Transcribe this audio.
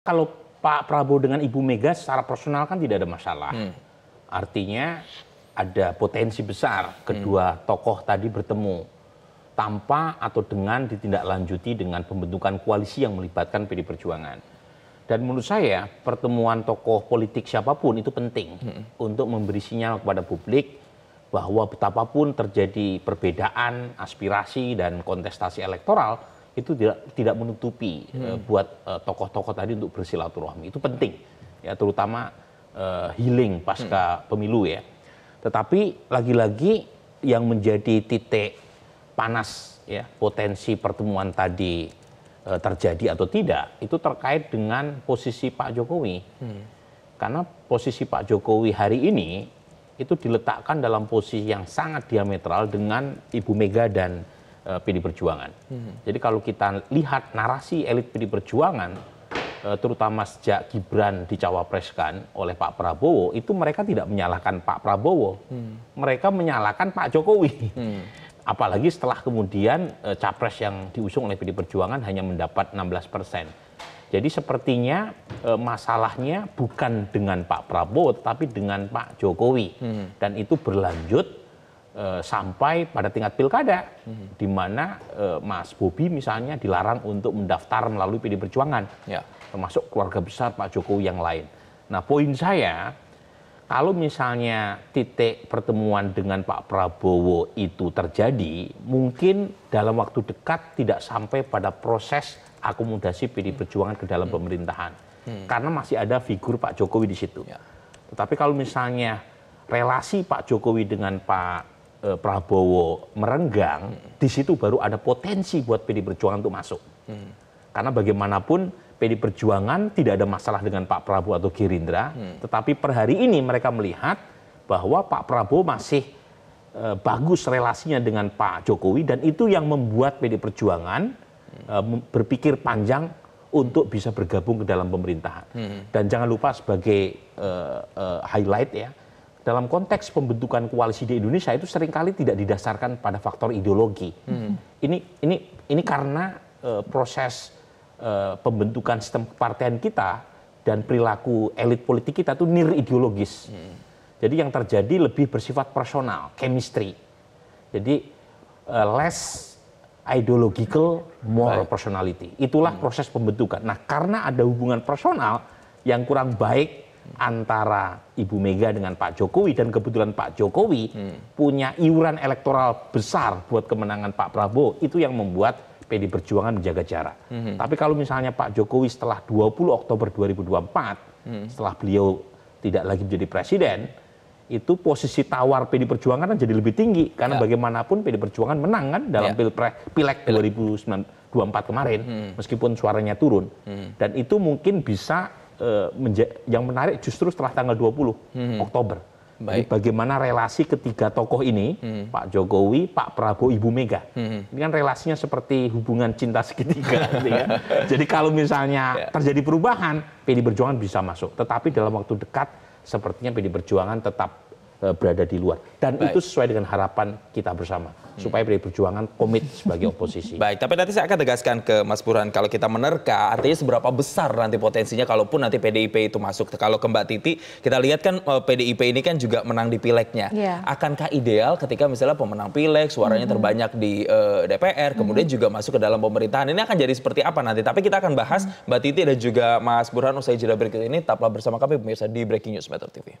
Kalau Pak Prabowo dengan Ibu Mega secara personal kan tidak ada masalah. Hmm. Artinya ada potensi besar hmm. kedua hmm. tokoh tadi bertemu tanpa atau dengan ditindaklanjuti dengan pembentukan koalisi yang melibatkan PD Perjuangan. Dan menurut saya pertemuan tokoh politik siapapun itu penting hmm. untuk memberi sinyal kepada publik bahwa betapapun terjadi perbedaan aspirasi dan kontestasi elektoral, itu tidak tidak menutupi eh, hmm. buat eh, tokoh-tokoh tadi untuk bersilaturahmi itu penting ya terutama uh, healing pasca hmm. pemilu ya tetapi lagi-lagi yang menjadi titik panas ya potensi pertemuan tadi uh, terjadi atau tidak itu terkait dengan posisi Pak Jokowi hmm. karena posisi Pak Jokowi hari ini itu diletakkan dalam posisi yang sangat diametral dengan Ibu Mega dan Eh, PD Perjuangan. Hmm. Jadi kalau kita lihat narasi elit PD Perjuangan, eh, terutama sejak Gibran dicawapreskan oleh Pak Prabowo, itu mereka tidak menyalahkan Pak Prabowo, hmm. mereka menyalahkan Pak Jokowi. Hmm. Apalagi setelah kemudian eh, capres yang diusung oleh PD Perjuangan hanya mendapat 16 persen. Jadi sepertinya e, masalahnya bukan dengan Pak Prabowo, tapi dengan Pak Jokowi, hmm. dan itu berlanjut Eh, sampai pada tingkat pilkada, hmm. di mana uh, Mas Bobi misalnya dilarang untuk mendaftar melalui PD Perjuangan, ya. termasuk keluarga besar Pak Jokowi yang lain. Nah, poin saya, kalau misalnya titik pertemuan dengan Pak Prabowo itu terjadi, mungkin dalam waktu dekat tidak sampai pada proses akomodasi PD hmm. Perjuangan ke dalam hmm. pemerintahan, hmm. karena masih ada figur Pak Jokowi di situ. Ya. Tetapi kalau misalnya relasi Pak Jokowi dengan Pak Eh, Prabowo merenggang, hmm. di situ baru ada potensi buat PD Perjuangan untuk masuk. Hmm. Karena bagaimanapun PD Perjuangan tidak ada masalah dengan Pak Prabowo atau Gerindra, hmm. tetapi per hari ini mereka melihat bahwa Pak Prabowo masih eh, bagus relasinya dengan Pak Jokowi dan itu yang membuat PD Perjuangan eh, berpikir panjang untuk bisa bergabung ke dalam pemerintahan. Hmm. Dan jangan lupa sebagai uh, highlight ya, dalam konteks pembentukan koalisi di Indonesia itu seringkali tidak didasarkan pada faktor ideologi. Hmm. Ini ini ini karena uh, proses uh, pembentukan sistem partaian kita dan perilaku elit politik kita itu nir ideologis. Hmm. Jadi yang terjadi lebih bersifat personal, chemistry. Jadi uh, less ideological, more right. personality. Itulah hmm. proses pembentukan. Nah, karena ada hubungan personal yang kurang baik antara Ibu Mega dengan Pak Jokowi dan kebetulan Pak Jokowi hmm. punya iuran elektoral besar buat kemenangan Pak Prabowo itu yang membuat PD Perjuangan menjaga jarak. Hmm. Tapi kalau misalnya Pak Jokowi setelah 20 Oktober 2024 hmm. setelah beliau tidak lagi menjadi presiden itu posisi tawar PD Perjuangan kan jadi lebih tinggi karena ya. bagaimanapun PD Perjuangan menang kan dalam ya. pilpres pileg 2024 kemarin hmm. meskipun suaranya turun hmm. dan itu mungkin bisa Eh, yang menarik justru setelah tanggal 20 hmm. Oktober. Baik. Jadi bagaimana relasi ketiga tokoh ini, hmm. Pak Jokowi, Pak Prabowo, Ibu Mega, hmm. ini kan relasinya seperti hubungan cinta segitiga. Gitu ya. Jadi kalau misalnya yeah. terjadi perubahan, PD Perjuangan bisa masuk. Tetapi dalam waktu dekat, sepertinya PD Perjuangan tetap eh, berada di luar. Dan Baik. itu sesuai dengan harapan kita bersama supaya pdi perjuangan komit sebagai oposisi. Baik, tapi nanti saya akan tegaskan ke Mas Burhan kalau kita menerka artinya seberapa besar nanti potensinya kalaupun nanti PDIP itu masuk. Kalau ke Mbak Titi, kita lihat kan PDIP eh, ini kan juga menang di pileknya Yeah. Akankah ideal ketika misalnya pemenang pilek suaranya mm -hmm. terbanyak di uh, eh, DPR, kemudian mm -hmm. juga masuk ke dalam pemerintahan ini akan jadi seperti apa nanti? Tapi kita akan bahas mm -hmm. Mbak Titi dan juga Mas Burhan usai jeda berikut ini. Tetaplah bersama kami pemirsa di Breaking News Metro TV.